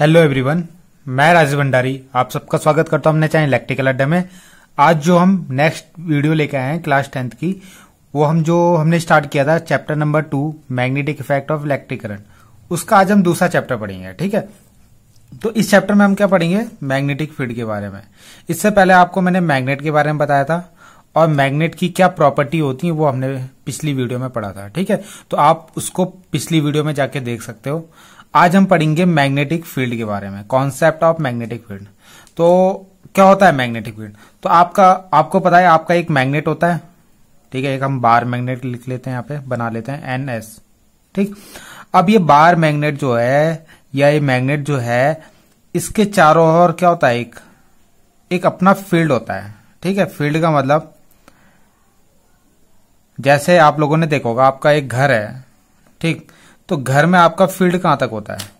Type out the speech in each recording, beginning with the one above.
hello everyone मैं राजीव भंडारी आप सबका स्वागत करता हूं अपने चैनल इलेक्ट्रिकल अड्डे में आज जो हम नेक्स्ट वीडियो लेके आए हैं क्लास टेंथ की वो हम जो हमने स्टार्ट किया था chapter number two magnetic effect of electric current उसका आज हम दूसरा चैप्टर पढ़ेंगे ठीक है तो इस चैप्टर में हम क्या पढ़ेंगे मैग्नेटिक फील्ड के बारे में इससे पहले आपको मैंने मैग्नेट के बारे में बताया था और मैग्नेट की क्या प्रॉपर्टी होती है वो हमने पिछली वीडियो में पढ़ा था ठीक है तो आप उसको पिछली वीडियो में जाके देख सकते हो आज हम पढ़ेंगे मैग्नेटिक फील्ड के बारे में कॉन्सेप्ट ऑफ मैग्नेटिक फील्ड तो क्या होता है मैग्नेटिक फील्ड तो आपका आपको पता है आपका एक मैग्नेट होता है ठीक है एक हम बार मैग्नेट लिख लेते हैं यहाँ पे बना लेते हैं एन एस ठीक अब ये बार मैग्नेट जो है या ये मैग्नेट जो है इसके चारों ओर क्या होता है एक एक अपना फील्ड होता है ठीक है फील्ड का मतलब जैसे आप लोगों ने देखा होगा आपका एक घर है ठीक तो घर में आपका फील्ड कहाँ तक होता है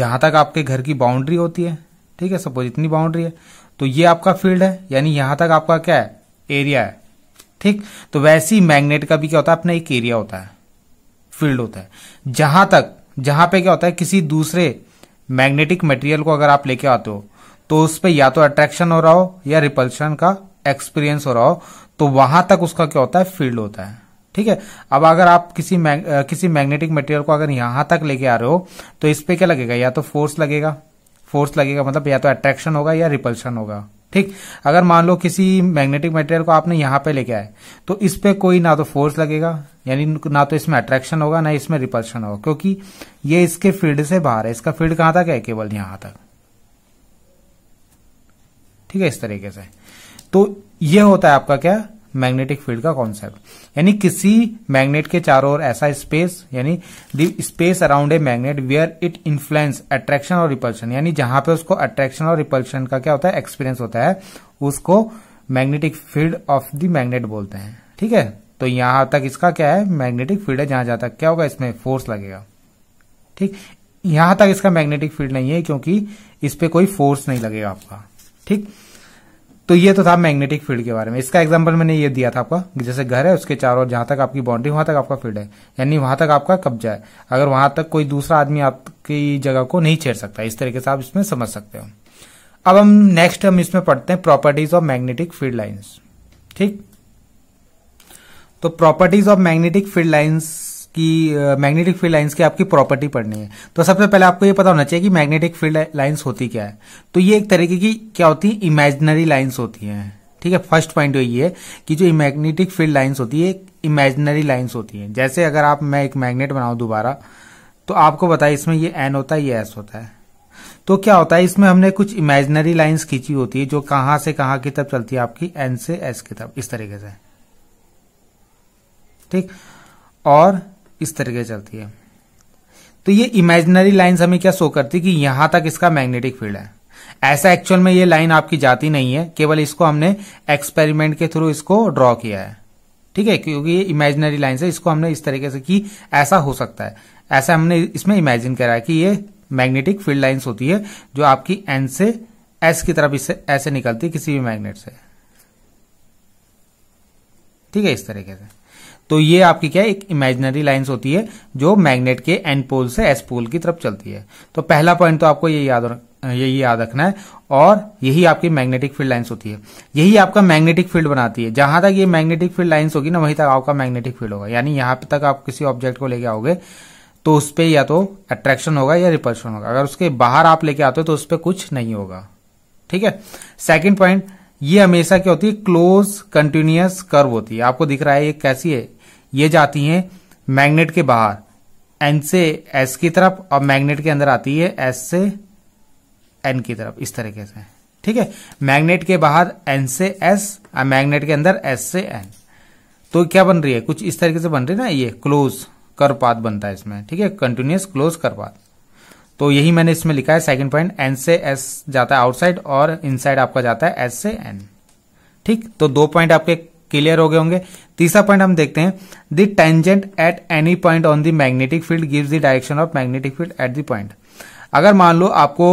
जहां तक आपके घर की बाउंड्री होती है ठीक है सपोज इतनी बाउंड्री है तो ये आपका फील्ड है यानी यहां तक आपका क्या है एरिया है ठीक तो वैसे ही मैग्नेट का भी क्या होता है अपना एक एरिया होता है फील्ड होता है जहां तक जहां पे क्या होता है किसी दूसरे मैग्नेटिक मटेरियल को अगर आप लेके आते हो तो उस पर या तो अट्रैक्शन हो रहा हो या रिपल्शन का एक्सपीरियंस हो रहा हो तो वहां तक उसका क्या होता है फील्ड होता है ठीक है अब अगर आप किसी मैग, किसी मैग्नेटिक मटेरियल को अगर यहां तक लेके आ रहे हो तो इस पे क्या लगेगा या तो फोर्स लगेगा फोर्स लगेगा मतलब या तो अट्रैक्शन होगा या रिपल्शन होगा ठीक अगर मान लो किसी मैग्नेटिक मटेरियल को आपने यहां पे लेके आए तो इस पे कोई ना तो फोर्स लगेगा यानी ना तो इसमें अट्रैक्शन होगा ना इसमें रिपल्शन होगा क्योंकि ये इसके फील्ड से बाहर है इसका फील्ड कहां तक है केवल यहां तक ठीक है इस तरीके से तो ये होता है आपका क्या मैग्नेटिक फील्ड का कॉन्सेप्ट यानी किसी मैग्नेट के चारों ओर ऐसा स्पेस यानी the space around a magnet where it influence attraction और रिपल्शन यानी जहां पे उसको अट्रैक्शन और रिपल्शन का क्या होता है एक्सपीरियंस होता है उसको magnetic field of the magnet बोलते हैं ठीक है तो यहां तक इसका क्या है मैग्नेटिक फील्ड है जहां जहां तक क्या होगा इसमें फोर्स लगेगा ठीक यहां तक इसका मैग्नेटिक फील्ड नहीं है क्योंकि इस पर कोई फोर्स नहीं लगेगा आपका ठीक तो ये तो था मैग्नेटिक फील्ड के बारे में इसका एग्जाम्पल मैंने ये दिया था आपका जैसे घर है उसके चारों जहां तक आपकी बाउंड्री वहां तक आपका फील्ड है यानी वहां तक आपका कब्जा है अगर वहां तक कोई दूसरा आदमी आपकी जगह को नहीं छेड़ सकता इस तरीके से आप इसमें समझ सकते हो अब हम नेक्स्ट हम इसमें पढ़ते हैं properties of magnetic field lines ठीक तो properties of magnetic field lines की मैग्नेटिक फील्ड लाइंस की आपकी प्रॉपर्टी पढ़नी है तो सबसे पहले आपको ये पता होना चाहिए कि मैग्नेटिक फील्ड लाइंस होती क्या है तो ये एक तरीके की क्या होती है इमेजनरी लाइंस होती हैं ठीक है फर्स्ट पॉइंट ये है कि जो मैग्नेटिक फील्ड लाइंस होती है इमेजनरी लाइन्स होती है जैसे अगर आप मैं एक मैग्नेट बनाऊं दोबारा तो आपको बताइए इसमें ये एन होता है ये एस होता है तो क्या होता है इसमें हमने कुछ इमेजनरी लाइंस खींची होती है जो कहां से कहां की तरफ चलती है आपकी एन से एस की तरफ इस तरीके से ठीक और इस तरीके चलती है तो ये इमेजिनरी लाइन्स हमें क्या शो करती है कि यहां तक इसका मैग्नेटिक फील्ड है ऐसा एक्चुअल में ये लाइन आपकी जाती नहीं है केवल इसको हमने एक्सपेरिमेंट के थ्रू इसको ड्रॉ किया है ठीक है क्योंकि ये इमेजिनरी लाइन है इसको हमने इस तरीके से कि ऐसा हो सकता है ऐसा हमने इसमें इमेजिन करा है कि ये मैग्नेटिक फील्ड लाइन्स होती है जो आपकी एन से एस की तरफ इससे ऐसे निकलती है किसी भी मैग्नेट से ठीक है इस तरीके से तो ये आपकी क्या एक इमेजिनरी लाइन्स होती है जो मैग्नेट के एंड पोल से एस पोल की तरफ चलती है तो पहला पॉइंट तो आपको ये याद यही याद रखना है और यही आपकी मैग्नेटिक फील्ड लाइंस होती है यही आपका मैग्नेटिक फील्ड बनाती है जहां तक ये मैग्नेटिक फील्ड लाइंस होगी ना वहीं तक आपका मैग्नेटिक फील्ड होगा यानी यहां तक आप किसी ऑब्जेक्ट को लेके आओगे तो उस पर या तो अट्रैक्शन होगा या रिपल्शन होगा अगर उसके बाहर आप लेके आते हो तो उस पर कुछ नहीं होगा ठीक है सेकेंड पॉइंट ये हमेशा क्या होती है क्लोज कंटिन्यूस कर्व होती है आपको दिख रहा है ये कैसी है ये जाती है मैग्नेट के बाहर एन से एस की तरफ और मैग्नेट के अंदर आती है एस से एन की तरफ इस तरीके से ठीक है मैग्नेट के बाहर एन से एस और मैग्नेट के अंदर एस से एन तो क्या बन रही है कुछ इस तरीके से बन रही है ना ये क्लोज कर पात बनता है इसमें ठीक है कंटिन्यूस क्लोज कर पात तो यही मैंने इसमें लिखा है सेकंड पॉइंट एन से एस जाता है आउटसाइड और इनसाइड आपका जाता है एस से एन ठीक तो दो पॉइंट आपके क्लियर हो गए होंगे तीसरा पॉइंट हम देखते हैं the tangent at any point on the magnetic field gives the direction of magnetic field at the point अगर मान लो आपको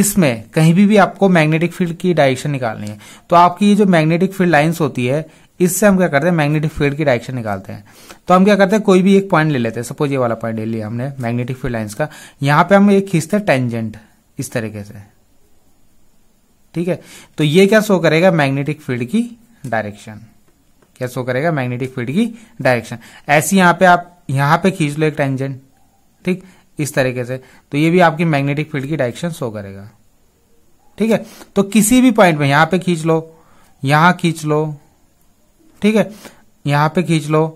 इसमें कहीं भी भी आपको मैग्नेटिक फील्ड की डायरेक्शन निकालनी है तो आपकी ये जो मैग्नेटिक फील्ड लाइन्स होती है इससे हम क्या करते हैं मैग्नेटिक फील्ड की डायरेक्शन निकालते हैं तो हम क्या करते हैं कोई भी एक पॉइंट ले लेते हैं सपोज ये वाला पॉइंट ले लिया हमने मैग्नेटिक फील्ड लाइन्स का यहां पर हम एक खींचते हैं टेंजेंट इस तरीके से ठीक है तो ये क्या शो करेगा मैग्नेटिक फील्ड की डायरेक्शन क्या शो करेगा मैग्नेटिक फील्ड की डायरेक्शन ऐसी यहां पे आप यहां पे खींच लो एक टेंजेंट ठीक इस तरीके से तो ये भी आपकी मैग्नेटिक फील्ड की डायरेक्शन शो करेगा ठीक है तो किसी भी पॉइंट में यहां पे खींच लो यहां खींच लो ठीक है यहां पे खींच लो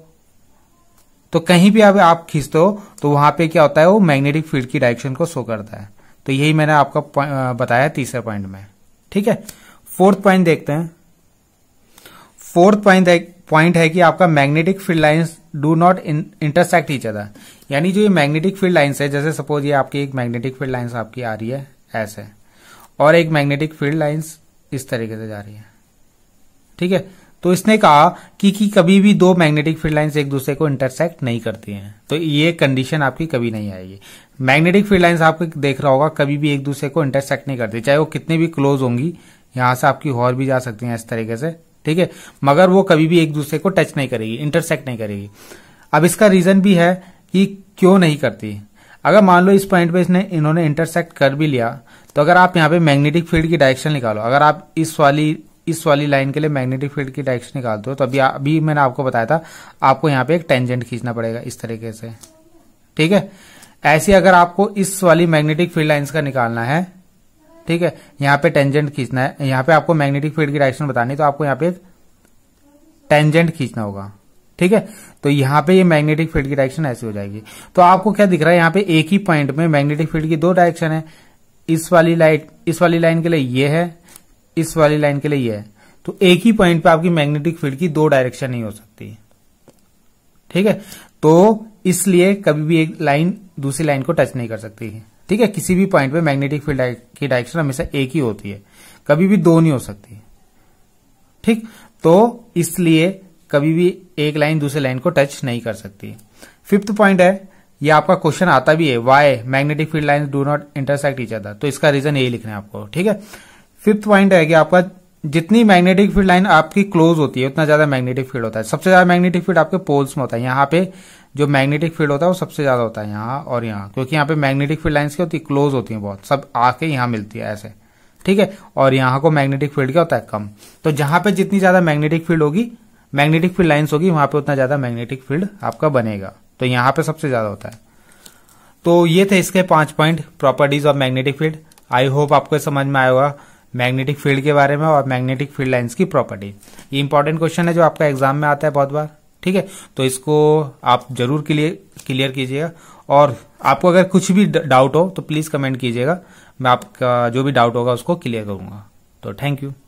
तो कहीं भी अब आप खींचते हो तो वहां पे क्या होता है वो मैग्नेटिक फील्ड की डायरेक्शन को शो करता है तो यही मैंने आपका बताया तीसरे पॉइंट में ठीक है फोर्थ पॉइंट देखते हैं फोर्थ पॉइंट पॉइंट है कि आपका magnetic field lines do not intersect each other यानी जो ये मैग्नेटिक फील्ड लाइंस है जैसे सपोज ये आपकी एक मैग्नेटिक फील्ड लाइंस आपकी आ रही है ऐसे और एक मैग्नेटिक फील्ड लाइंस इस तरीके से जा रही है ठीक है तो इसने कहा कि, कि कभी भी दो मैग्नेटिक फील्ड लाइंस एक दूसरे को इंटरसेक्ट नहीं करती हैं तो ये कंडीशन आपकी कभी नहीं आएगी मैग्नेटिक फील्ड लाइंस आप देख रहा होगा कभी भी एक दूसरे को इंटरसेक्ट नहीं करती चाहे वो कितने भी क्लोज होंगी यहां से आपकी और भी जा सकती हैं इस तरीके से ठीक है मगर वो कभी भी एक दूसरे को टच नहीं करेगी इंटरसेक्ट नहीं करेगी अब इसका रीजन भी है कि क्यों नहीं करती अगर मान लो इस पॉइंट पे इसने इन्होंने इंटरसेक्ट कर भी लिया तो अगर आप यहाँ पे मैग्नेटिक फील्ड की डायरेक्शन निकालो अगर आप इस वाली इस वाली लाइन के लिए मैग्नेटिक फील्ड की डायरेक्शन निकाल दो तो अभी अभी मैंने आपको बताया था आपको यहाँ पे एक टेंजेंट खींचना पड़ेगा इस तरीके से ठीक है ऐसे अगर आपको इस वाली मैग्नेटिक फील्ड लाइन्स का निकालना है ठीक है यहाँ पे टेंजेंट खींचना है यहाँ पे आपको मैग्नेटिक फील्ड की डायरेक्शन बतानी तो आपको यहाँ पे टेंजेंट खींचना होगा ठीक है तो यहाँ पे ये मैग्नेटिक फील्ड की डायरेक्शन ऐसी हो जाएगी तो आपको क्या दिख रहा है यहाँ पे एक ही पॉइंट में मैग्नेटिक फील्ड की दो डायरेक्शन है इस वाली लाइट इस वाली लाइन के लिए ये है इस वाली लाइन के लिए ये है तो एक ही पॉइंट पे आपकी मैग्नेटिक फील्ड की दो डायरेक्शन नहीं हो सकती ठीक है तो इसलिए कभी भी एक लाइन दूसरी लाइन को टच नहीं कर सकती है ठीक है किसी भी पॉइंट पे मैग्नेटिक फील्ड की डायरेक्शन हमेशा एक ही होती है कभी भी दो नहीं हो सकती ठीक तो इसलिए कभी भी एक लाइन दूसरे लाइन को टच नहीं कर सकती फिफ्थ पॉइंट है ये आपका क्वेश्चन आता भी है why magnetic field line do not intersect each other तो इसका रीजन यही लिखना है आपको ठीक है फिफ्थ पॉइंट है कि आपका जितनी मैग्नेटिक फील्ड लाइन आपकी क्लोज होती है उतना ज्यादा मैग्नेटिक फील्ड होता है सबसे ज्यादा मैग्नेटिक फील्ड आपके पोल्स में होता है यहाँ पे जो मैग्नेटिक फील्ड होता है वो सबसे ज्यादा होता है यहाँ और यहाँ क्योंकि यहाँ पे मैग्नेटिक फील्ड लाइन्स क्या होती है क्लोज होती है बहुत सब आके यहाँ मिलती है ऐसे ठीक है और यहाँ को मैग्नेटिक फील्ड क्या होता है कम तो जहां पर जितनी ज्यादा मैग्नेटिक फील्ड होगी मैग्नेटिक फील्ड लाइन्स होगी वहां पर उतना ज्यादा मैग्नेटिक फील्ड आपका बनेगा तो यहाँ पे सबसे ज्यादा होता है तो ये थे इसके पांच point properties of magnetic field I hope आपको समझ में आएगा मैग्नेटिक फील्ड के बारे में और मैग्नेटिक फील्ड लाइन्स की प्रॉपर्टी ये इंपॉर्टेंट क्वेश्चन है जो आपका एग्जाम में आता है बहुत बार ठीक है तो इसको आप जरूर क्लियर क्लियर कीजिएगा और आपको अगर कुछ भी डाउट हो तो प्लीज कमेंट कीजिएगा मैं आपका जो भी डाउट होगा उसको क्लियर करूंगा तो थैंक यू